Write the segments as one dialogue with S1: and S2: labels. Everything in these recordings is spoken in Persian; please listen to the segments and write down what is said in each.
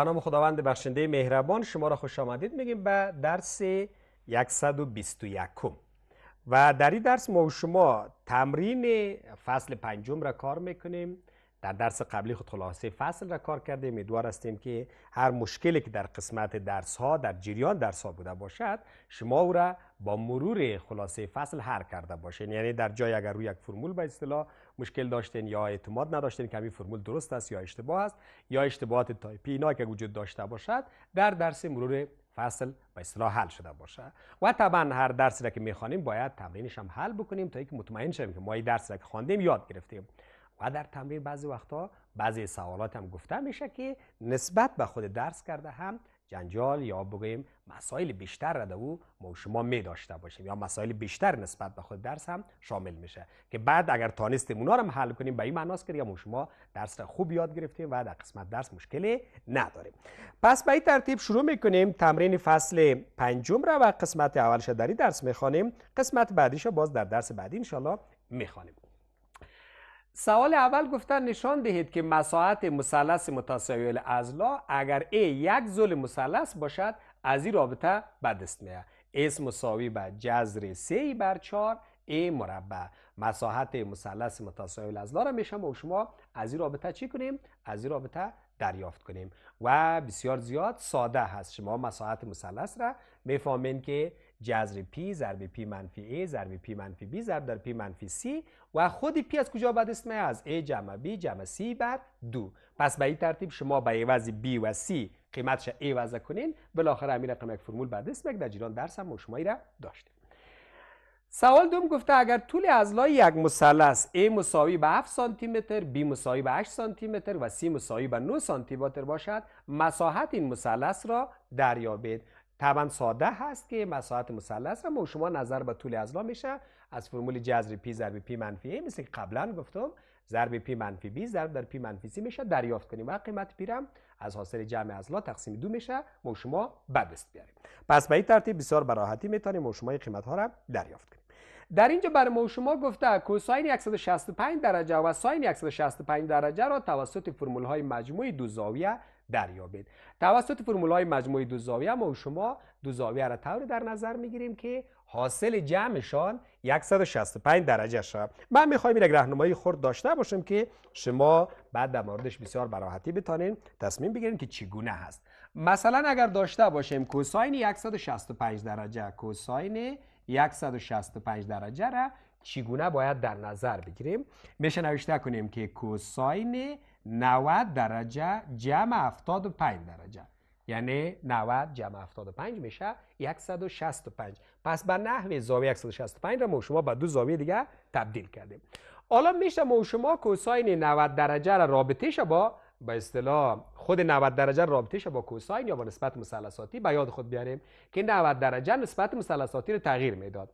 S1: به نام خداوند بخشنده مهربان شما را خوش آمدید میگیم به درس 121 و در این درس ما و شما تمرین فصل پنجم را کار میکنیم در درس قبلی خود خلاصه فصل را کار کردیم امیدوار هستیم که هر مشکلی که در قسمت درس ها در جریان درس ها بوده باشد شما او را با مرور خلاصه فصل هر کرده باشین یعنی در جای اگر روی یک فرمول به اصطلاح مشکل داشتین یا اعتماد نداشتین که همین فرمول درست است یا اشتباه است یا اشتباهات تایپی اینا که وجود داشته باشد در درس مرور فصل به اصطلاح حل شده باشه و طبعا هر درسی را که میخوانیم باید تمرینش هم حل بکنیم تا اینکه مطمئن شویم که ما این درس را که خواندیم یاد گرفتیم و در تمرین بعضی وقتا بعضی سوالات هم گفته میشه که نسبت به خود درس کرده هم جنجال یا بگویم مسائل بیشتر را او ما شما می داشته باشیم یا مسائل بیشتر نسبت به خود درس هم شامل میشه که بعد اگر تانستیم اونا رو حل کنیم به این معناست که ما شما درس را خوب یاد گرفتیم و در قسمت درس مشکلی نداریم پس به این ترتیب شروع میکنیم تمرین فصل پنجم را و قسمت اولش در درس میخوانیم قسمت بعدیش باز در درس بعدی ان میخوانیم سوال اول گفتن نشان دهید که مساحت مثلث متساوی الاضلاع اگر A یک زل مثلث باشد از این رابطه بدست آید. اس مساوی به جذر 3 بر 4 A مربع مساحت مثلث متساوی الاضلاع را میشم و شما از این رابطه چی کنیم از این رابطه دریافت کنیم و بسیار زیاد ساده هست شما مساحت مثلث را می میفهمین که جذر پی ضرب پی منفی ای ضرب پی منفی بی ضرب در پی منفی سی و خود پی از کجا بعد اسمه از ای جمع بی جمع سی بر دو پس به این ترتیب شما به عوض بی و سی قیمتش وزه کنین بالاخره همین رقم یک فرمول بعد اسمک در جیران درس هم شما را داشتیم سوال دوم گفته اگر طول لای یک مثلث A مساوی به 7 سانتی متر B مساوی به 8 سانتی متر و C مساوی به 9 سانتی متر باشد مساحت این مثلث را دریابید طبعا ساده هست که مساحت مثلث و شما نظر به طول ازلا میشه از فرمول جذر پی ضرب پی منفی ای مثل که قبلا گفتم ضرب پی منفی بی ضرب در پی منفی سی میشه دریافت کنیم و قیمت پیرم از حاصل جمع ازلا تقسیم دو میشه ما شما به دست بیاریم پس به این ترتیب بسیار براحتی میتونیم و شما قیمت ها را دریافت کنیم در اینجا برای ما شما گفته کوساین 165 درجه و ساین 165 درجه را توسط فرمول های مجموعی دو زاویه دریابید توسط فرمول های مجموعی دو زاویه ما و شما دو زاویه را طوری در نظر میگیریم که حاصل جمعشان 165 درجه شد من میخوایم یک راهنمایی خورد داشته باشم که شما بعد در موردش بسیار براحتی بتانین تصمیم بگیرید که چگونه هست مثلا اگر داشته باشیم کوساین 165 درجه کوساین 165 درجه را چگونه باید در نظر بگیریم میشه نوشته کنیم که کوساین 90 درجه جمع 75 درجه یعنی 90 جمع 75 میشه 165 پس به نحو زاویه 165 را ما شما به دو زاویه دیگه تبدیل کردیم حالا میشه ما شما کوساین 90 درجه را رابطه با به اصطلاح خود 90 درجه رابطش با کوساین یا با نسبت مثلثاتی به یاد خود بیاریم که 90 درجه نسبت مثلثاتی رو تغییر میداد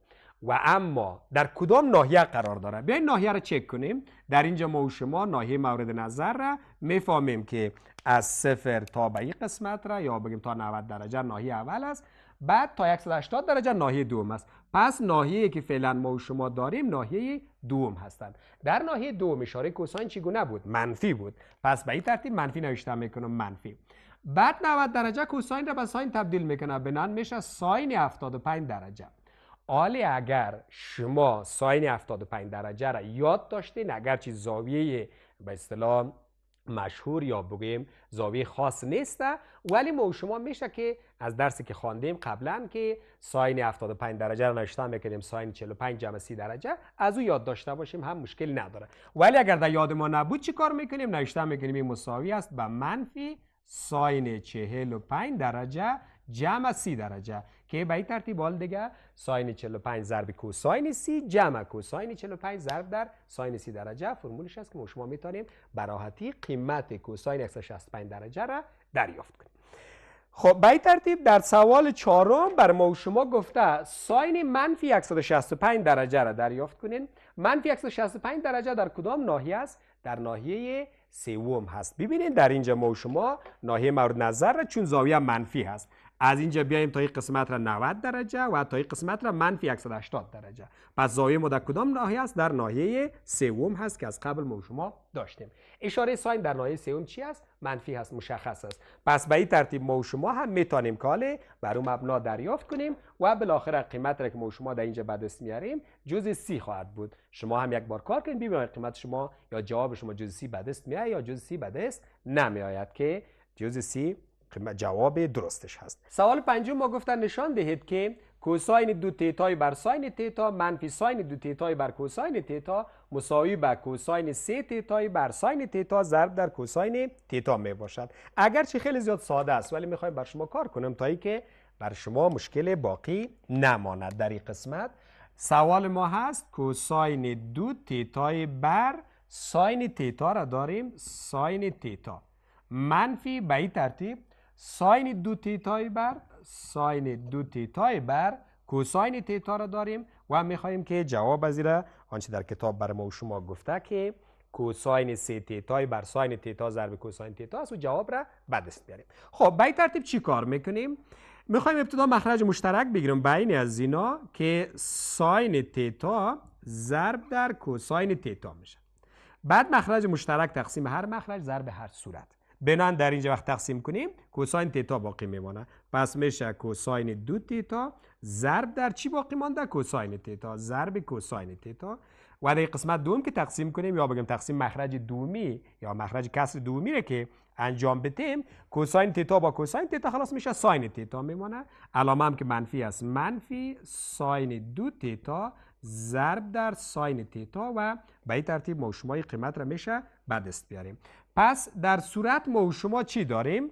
S1: و اما در کدام ناحیه قرار داره بیاین ناحیه رو چک کنیم در اینجا ما و شما ناحیه مورد نظر را میفهمیم که از صفر تا به این قسمت را یا بگیم تا 90 درجه ناحیه اول است بعد تا 180 درجه ناحیه دوم است پس ناحیه‌ای که فعلا ما و شما داریم ناحیه دوم هستند در ناحیه دوم اشاره کوساین چگونه بود منفی بود پس به این ترتیب منفی نوشته میکنم منفی بعد 90 درجه کوساین را به ساین تبدیل میکنه نان میشه ساین 75 درجه آلی اگر شما ساین 75 درجه را یاد داشتین اگرچه زاویه به اصطلاح مشهور یا بگیم زاویه خاص نیست ولی ما شما میشه که از درسی که خواندیم قبلا که ساین 75 درجه رو نشته میکنیم ساین 45 جمع 30 درجه از او یاد داشته باشیم هم مشکل نداره ولی اگر در یاد ما نبود چی کار میکنیم نشته میکنیم این مساوی است به منفی ساین 45 درجه جمع سی درجه که به این ترتیب حال دیگه ساین 45 ضرب کوساین سی جمع کوساین 45 ضرب در ساین سی درجه فرمولش هست که ما شما میتونیم براحتی قیمت کوساین 165 درجه را دریافت کنیم خب به ترتیب در سوال چهارم بر ما شما گفته ساین منفی 165 درجه را دریافت کنین منفی 165 درجه در کدام ناحیه است در ناحیه سوم هست ببینید در اینجا ما و شما ناحیه مورد نظر چون زاویه منفی هست از اینجا بیایم تا این قسمت را 90 درجه و تا این قسمت را منفی 180 درجه پس زاویه ما در کدام ناحیه است در ناحیه سوم هست که از قبل ما شما داشتیم اشاره ساین در ناحیه سوم چی است منفی هست مشخص است پس به این ترتیب ما و شما هم میتانیم کاله بر اون مبنا دریافت کنیم و بالاخره قیمت را که ما شما در اینجا بدست میاریم جزء سی خواهد بود شما هم یک بار کار کنید ببینید قیمت شما یا جواب شما جزء سی به دست یا جزء سی به دست نمیآید که جزء سی جواب درستش هست سوال پنجم ما گفتن نشان دهید که کوساین دو تیتای بر ساین تیتا منفی ساین دو تیتای بر کوساین تیتا مساوی به کوساین سه تیتای بر ساین تیتا ضرب در کوساین تیتا می باشد اگرچه خیلی زیاد ساده است ولی میخوایم بر شما کار کنم تا ای که بر شما مشکل باقی نماند در این قسمت سوال ما هست کوساین دو تیتای بر ساین تیتا را داریم ساین تیتا منفی به این ترتیب ساین دو تیتای بر ساین دو تیتای بر کوساین تیتا را داریم و میخواهیم که جواب از آنچه در کتاب بر ما و شما گفته که کوساین سه تیتای بر ساین تیتا ضرب کوساین تیتا است و جواب را بدست بیاریم خب به ترتیب چی کار میکنیم میخوایم ابتدا مخرج مشترک بگیریم بین از اینا که ساین تیتا ضرب در کوساین تیتا میشه بعد مخرج مشترک تقسیم هر مخرج ضرب هر صورت بنان در اینجا وقت تقسیم کنیم کوساین تتا باقی میمانه پس میشه کوساین دو تتا ضرب در چی باقی مانده کوساین تیتا ضرب کوساین تیتا و در قسمت دوم که تقسیم کنیم یا بگم تقسیم مخرج دومی یا مخرج کسر دومی رو که انجام بدیم کوساین تیتا با کوساین تیتا خلاص میشه ساین تیتا میمانه علامه هم که منفی است منفی ساین دو تتا ضرب در ساین تتا و به این ترتیب ما قیمت را میشه بدست بیاریم پس در صورت ما و شما چی داریم؟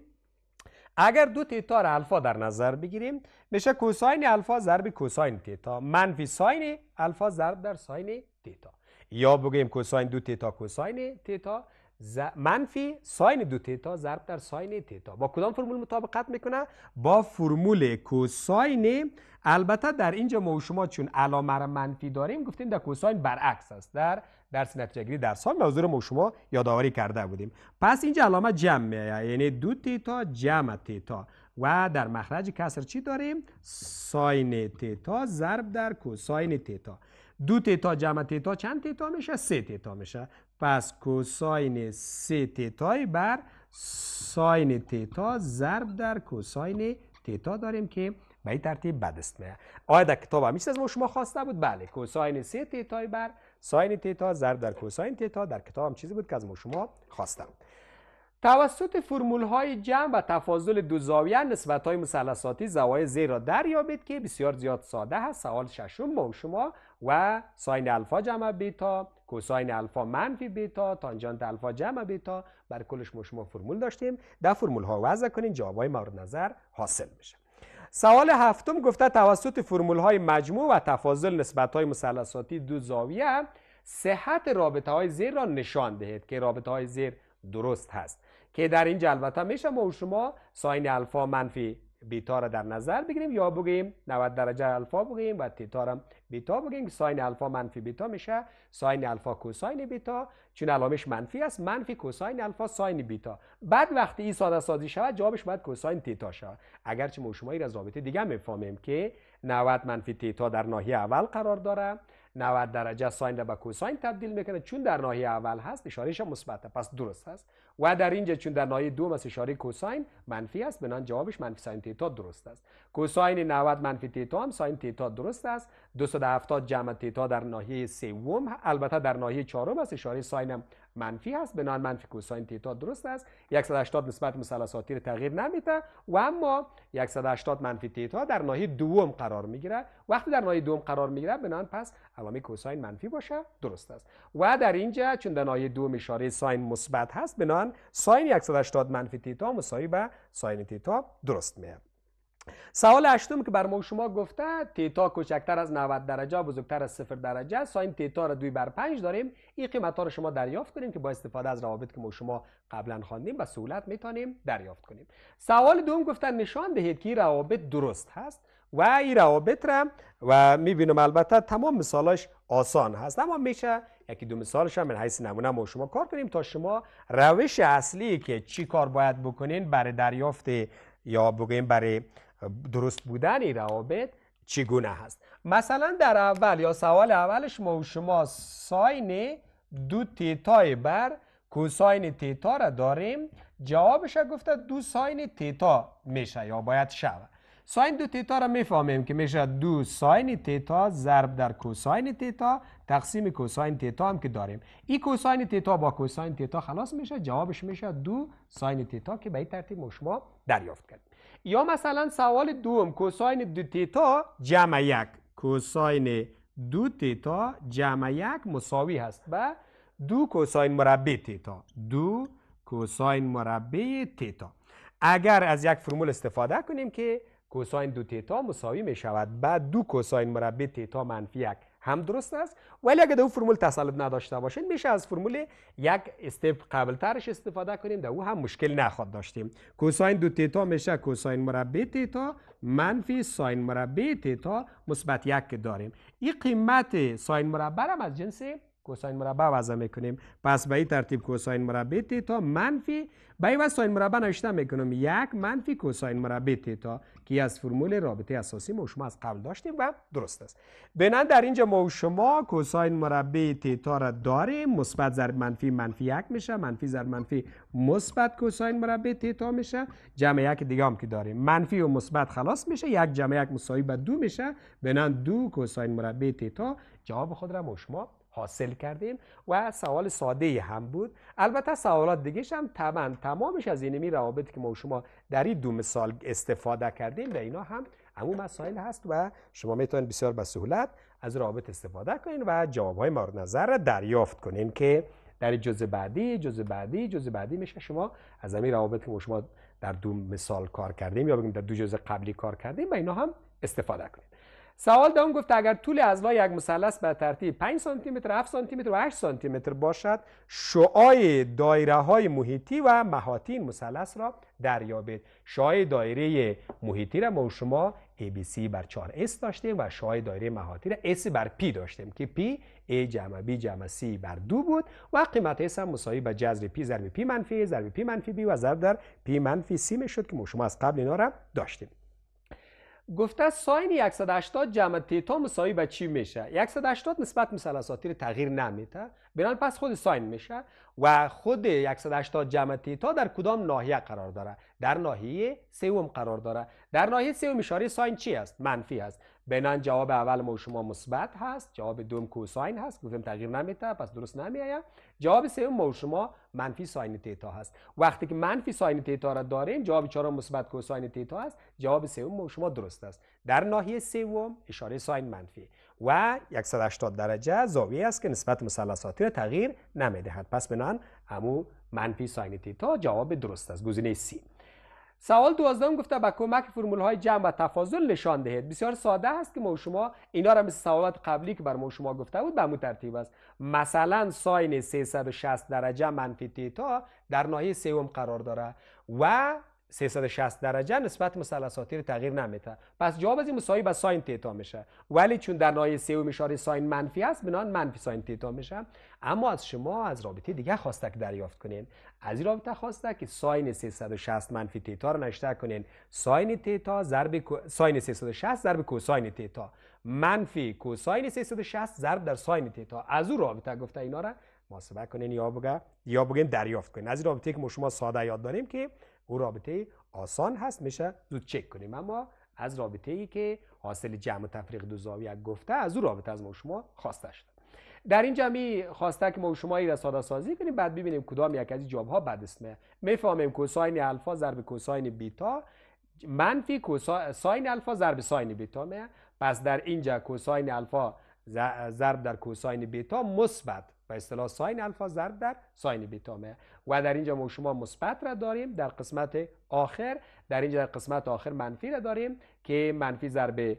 S1: اگر دو را الفا در نظر بگیریم میشه کوساین الفا ضرب کوساین تیتا منفی ساین الفا ضرب در ساین تیتا یا بگیم کوساین دو تیتا کوساین تیتا ز... منفی ساین دو تیتا ضرب در ساین تیتا با کدام فرمول مطابقت میکنه با فرمول کوساین البته در اینجا ما و شما چون علامه منفی داریم گفتیم در کوساین برعکس است در درس نتیجه گیری در سال موضوع ما و شما یادآوری کرده بودیم پس اینجا علامه جمع یعنی دو تیتا جمع تیتا و در مخرج کسر چی داریم ساین تیتا ضرب در کوساین تیتا دو تیتا جمع تیتا چند تیتا میشه سه تیتا میشه پس کوساین سی تیتای بر ساین تیتا ضرب در کوساین تیتا داریم که به این ترتیب بدست میاد آیا در کتاب همیشه از ما شما خواسته بود بله کوساین سی تیتای بر ساین تیتا ضرب در کوساین تیتا در کتاب هم چیزی بود که از ما شما خواستم توسط فرمول های جمع و تفاضل دو زاویه نسبت های مثلثاتی زوایای زیر را دریابید که بسیار زیاد ساده است. سوال ششم با شما و ساین الفا جمع بیتا کوساین الفا منفی بیتا تانجانت الفا جمع بیتا بر کلش ما شما فرمول داشتیم در فرمول ها وضع کنین جوابای مورد نظر حاصل میشه سوال هفتم گفته توسط فرمول های مجموع و تفاضل نسبت های مثلثاتی دو زاویه صحت رابطه های زیر را نشان دهید که رابطه های زیر درست هست که در این البته میشه ما و شما ساین الفا منفی بیتا را در نظر بگیریم یا بگیم 90 درجه الفا بگیم و تیتا را بیتا بگیم ساین الفا منفی بیتا میشه ساین الفا کوساین بیتا چون علامش منفی است منفی کوساین الفا ساین بیتا بعد وقتی این ساده سازی شود جوابش باید کوساین تیتا شود اگرچه ما شما این رابطه دیگه میفهمیم که 90 منفی تیتا در ناحیه اول قرار داره 90 درجه ساین را به کوساین تبدیل میکنه چون در ناحیه اول هست اشاره مثبته پس درست هست و در اینجا چون در لایه دوم است اشاره کوساین منفی است بنان جوابش منفی ساین تیتا درست است کوساین 90 منفی تیتا هم ساین تیتا درست است 270 جمع تیتا در ناحیه سوم البته در ناحیه چهارم است اشاره ساین هم منفی است بنان منفی کوساین تیتا درست است 180 نسبت مثلثاتی تغییر نمیده و اما 180 منفی تیتا در ناحیه دوم قرار میگیره وقتی در ناحیه دوم قرار میگیره بنان پس علامه کوساین منفی باشه درست است و در اینجا چون در ناحیه دوم اشاره ساین مثبت هست بنان مثلا ساین 180 منفی تیتا مساوی به ساین تیتا درست میه سوال هشتم که بر ما شما گفته تیتا کوچکتر از 90 درجه بزرگتر از 0 درجه ساین تیتا را دوی بر پنج داریم این قیمت ها را شما دریافت کنیم که با استفاده از روابط که ما شما قبلا خواندیم و سهولت میتونیم دریافت کنیم سوال دوم گفتن نشان دهید که این روابط درست هست و این روابط را و میبینم البته تمام مثالاش آسان هست اما میشه یکی دو مثالش هم من حیث نمونه ما شما کار کنیم تا شما روش اصلی که چی کار باید بکنین برای دریافت یا بگیم برای درست بودن روابط چگونه هست مثلا در اول یا سوال اولش ما شما ساین دو تیتای بر کوساین تیتا را داریم جوابش گفته دو ساین تیتا میشه یا باید شود ساین دو تیتا را میفهمیم که میشه دو ساین تیتا ضرب در کوساین تیتا تقسیم کوساین تیتا هم که داریم این کوساین تیتا با کوساین تیتا خلاص میشه جوابش میشه دو ساین تیتا که به این ترتیب ما شما دریافت کردیم یا مثلا سوال دوم کوساین دو تیتا جمع یک کوساین دو تیتا جمع یک مساوی هست به دو کوساین مربع تیتا دو کوساین مربع تیتا اگر از یک فرمول استفاده کنیم که کوساین دو تتا مساوی می شود بعد دو کوساین مربع تیتا منفی یک هم درست است ولی اگر در فرمول تسلط نداشته باشین میشه از فرمول یک استپ قبلترش استفاده کنیم در او هم مشکل نخواد داشتیم کوساین دو تتا میشه کوساین مربع تیتا منفی ساین مربع تیتا مثبت یک که داریم این قیمت ساین مربع هم از جنس کوساین مربع وضع میکنیم پس به این ترتیب کوساین مربع تیتا منفی به این مربع نوشته میکنم یک منفی کوساین مربع تیتا که از فرمول رابطه اساسی ما شما از قبل داشتیم و درست است بنابراین در اینجا ما و شما کوساین مربع تیتا را داریم مثبت ضرب منفی منفی یک میشه منفی ضرب منفی مثبت کوساین مربع تیتا میشه جمع یک دیگه هم که داریم منفی و مثبت خلاص میشه یک جمع یک مساوی به دو میشه بنان دو کوساین مربع تیتا جواب خود را ما شما حاصل کردیم و سوال ساده هم بود البته سوالات دیگه هم طبعا تمامش از اینمی روابط که ما شما در این دو مثال استفاده کردیم و اینا هم امو مسائل هست و شما میتونید بسیار به سهولت از روابط استفاده کنین و جواب جوابهای مورد نظر رو دریافت کنین که در جزء بعدی جزء بعدی جزء بعدی میشه شما از همین روابط که ما شما در دو مثال کار کردیم یا بگیم در دو جزء قبلی کار کردیم و اینا هم استفاده کنید سوال دوم گفت اگر طول عضلات یک مثلث به ترتیب 5 سانتی متر، 7 سانتی متر و 8 سانتی متر باشد، شعاع دایره های محیطی و محاطی این مثلث را دریابید. شعاع دایره محیطی را ما شما ABC بر 4 S داشتیم و شعاع دایره محاطی را S بر P داشتیم که P A جمع B جمع C بر دو بود و قیمت S هم مساوی به جذر P ضرب P منفی ضرب P منفی B و ضرب در P منفی C شد که ما شما از قبل اینا را داشتیم. گفته ساین 180 جمع تیتا مساوی به چی میشه 180 نسبت مثلثاتی رو تغییر نمیده بنابراین پس خود ساین میشه و خود 180 جمع تیتا در کدام ناحیه قرار داره در ناحیه سوم قرار داره در ناحیه سوم اشاره ساین چی است منفی است بنان جواب اول ما شما مثبت هست جواب دوم کوساین هست گفتم تغییر نمیده پس درست نمیآید جواب سوم ما شما منفی ساین تتا هست وقتی که منفی ساین تیتا را داریم جواب چهارم مثبت کوساین تیتا هست جواب سوم ما شما درست است در ناحیه سوم اشاره ساین منفی و 180 درجه زاویه است که نسبت مثلثاتی را تغییر نمیدهد پس بنان امو منفی ساین جواب درست است گزینه سی سوال دوازدهم گفته با کمک فرمول های جمع و تفاضل نشان دهید بسیار ساده است که ما و شما اینا را مثل سوالات قبلی که بر ما شما گفته بود به ترتیب است مثلا ساین 360 درجه منفی تیتا در ناحیه سوم قرار داره و 360 درجه نسبت مثلث اساطیر تغییر نمیده پس جواب از این مساوی با ساین تیتا میشه ولی چون در سه و میشاره ساین منفی است بنان منفی ساین تیتا میشه اما از شما از رابطه دیگه خواسته که دریافت کنین از این رابطه خواسته که ساین 360 منفی تیتا رو نشته کنین ساین تیتا ضرب ساین 360 ضرب کوساین تیتا منفی کوساین 360 ضرب در ساین تیتا از او رابطه گفته اینا را محاسبه کنین یا بگه یا بگین دریافت کنین از این رابطه که ما شما ساده یاد داریم که او رابطه آسان هست میشه زود چک کنیم اما از رابطه ای که حاصل جمع و تفریق دو زاویه گفته از او رابطه از ما شما خواسته شده در این جمعی خواسته که ما شما را ساده سازی کنیم بعد ببینیم کدام یک از این جواب ها بد اسمه میفهمیم کوساین الفا ضرب کوساین بیتا منفی کوساین الفا ضرب ساین بیتا میه پس در اینجا کوساین الفا ضرب در کوساین بیتا مثبت به اصطلاح ساین الفا ضرب در ساین بیتا و در اینجا ما شما مثبت را داریم در قسمت آخر در اینجا در قسمت آخر منفی را داریم که منفی ضرب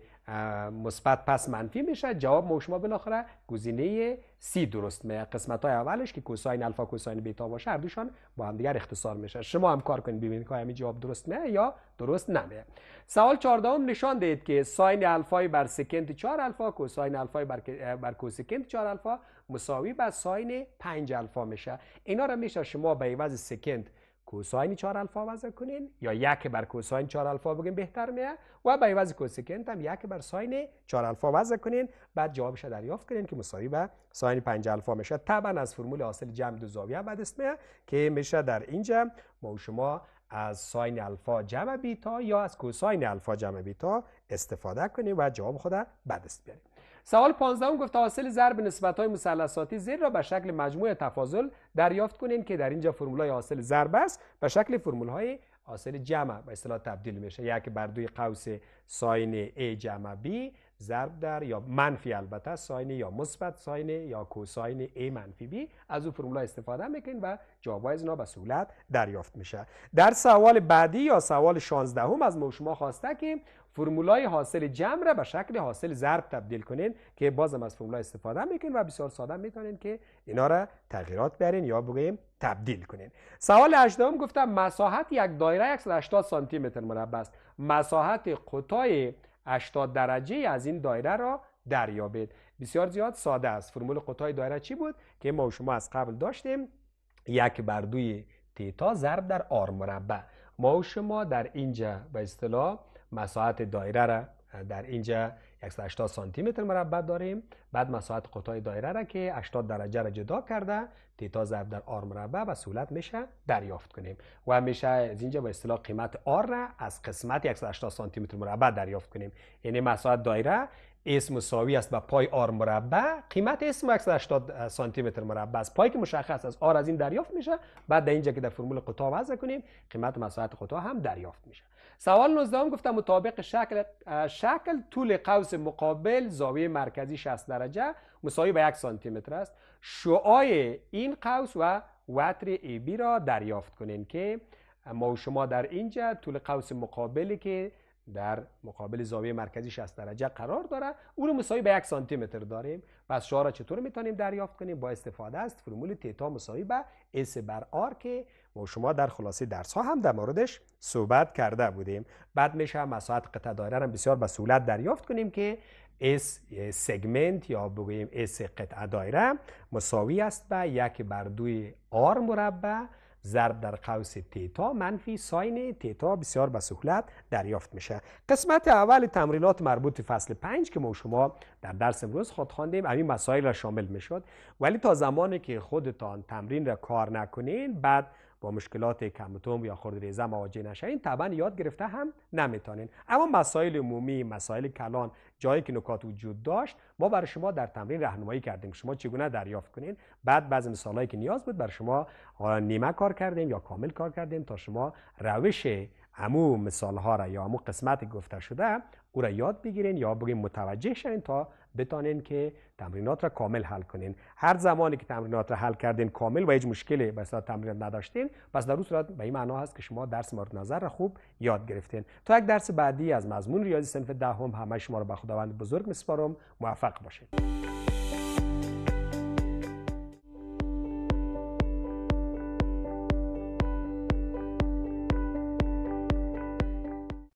S1: مثبت پس منفی میشه جواب ما شما بالاخره گزینه سی درست می قسمت های اولش که کوساین الفا کوساین بیتا باشه هر دوشان با هم دیگر اختصار میشه شما هم کار کنید ببینید که همین جواب درست نه یا درست نمیه سوال 14 نشان دهید که ساین الفا بر سکند 4 الفا کوساین الفا بر بر کوسکند 4 الفا مساوی به ساین 5 الفا میشه اینا را میشه شما به عوض سکند کوساین 4 الفا وضع کنین یا یک بر کوساین 4 الفا بگیم بهتر میه و به عوض کوسکند هم یک بر ساین 4 الفا وضع کنین بعد جوابش دریافت کنین که مساوی به ساین 5 الفا میشه طبعا از فرمول حاصل جمع دو زاویه بعد دست که میشه در اینجا ما و شما از ساین الفا جمع بیتا یا از کوساین الفا جمع بیتا استفاده کنیم و جواب خود بعد است بیاریم سوال 15 گفت حاصل ضرب نسبت های مثلثاتی زیر را به شکل مجموع تفاضل دریافت کنین که در اینجا فرمول های حاصل ضرب است به شکل فرمول های حاصل جمع به اصطلاح تبدیل میشه یک بر دوی قوس ساین A جمع B ضرب در یا منفی البته ساین یا مثبت ساین یا کوساین A منفی بی از او فرمولا استفاده میکنین و جواب از اینا به سهولت دریافت میشه در سوال بعدی یا سوال 16 هم از ما شما خواسته که فرمولای حاصل جمع را به شکل حاصل ضرب تبدیل کنین که بازم از فرمولا استفاده میکنین و بسیار ساده میتونین که اینا را تغییرات برین یا بگیم تبدیل کنین سوال 18 گفتم مساحت یک دایره 180 سانتی متر مربع است مساحت قطای 80 درجه از این دایره را دریابید بسیار زیاد ساده است فرمول قطای دایره چی بود که ما و شما از قبل داشتیم یک بر دوی تیتا ضرب در آر مربع ما و شما در اینجا به اصطلاح مساحت دایره را در اینجا 180 سانتی متر مربع داریم بعد مساحت قطعه دایره را که 80 درجه را جدا کرده تیتا ضرب در آر مربع و صورت میشه دریافت کنیم و میشه از اینجا با اصطلاح قیمت آر را از قسمت 180 سانتی متر مربع دریافت کنیم یعنی مساحت دایره اس مساوی است با پای آر مربع قیمت اسم 180 سانتی متر مربع است پای که مشخص از آر از این دریافت میشه بعد در اینجا که در فرمول قطا وضع کنیم قیمت مساحت قطا هم دریافت میشه سوال 19 هم گفتم مطابق شکل شکل طول قوس مقابل زاویه مرکزی 60 درجه مساوی به 1 سانتی متر است شعاع این قوس و وتر ای بی را دریافت کنین که ما و شما در اینجا طول قوس مقابلی که در مقابل زاویه مرکزی 60 درجه قرار داره او رو مساوی به 1 سانتی متر داریم پس شعار را چطور میتونیم دریافت کنیم با استفاده از فرمول تیتا مساوی به اس بر آر که ما شما در خلاصه درس ها هم در موردش صحبت کرده بودیم بعد میشه مساحت قطع دایره را بسیار به سهولت دریافت کنیم که اس سگمنت یا بگوییم اس قطع دایره مساوی است به یک بر دوی آر مربع ضرب در قوس تیتا منفی ساین تیتا بسیار به سهولت دریافت میشه قسمت اول تمرینات مربوط فصل 5 که ما شما در درس امروز خود خواندیم همین مسائل را شامل میشد ولی تا زمانی که خودتان تمرین را کار نکنین بعد با مشکلات کمتوم یا ریزه مواجه نشه این طبعا یاد گرفته هم نمیتونین اما مسائل عمومی مسائل کلان جایی که نکات وجود داشت ما برای شما در تمرین راهنمایی کردیم شما چگونه دریافت کنین بعد بعضی مثالایی که نیاز بود بر شما نیمه کار کردیم یا کامل کار کردیم تا شما روش امو مثال ها را یا امو قسمت گفته شده او را یاد بگیرین یا بگیم متوجه شین تا بتانین که تمرینات را کامل حل کنین هر زمانی که تمرینات را حل کردین کامل و هیچ مشکلی به صورت تمرینات نداشتین پس در اون صورت به این معنا هست که شما درس مورد نظر را خوب یاد گرفتین تا یک درس بعدی از مضمون ریاضی صنف دهم ده همه شما را به خداوند بزرگ میسپارم موفق باشید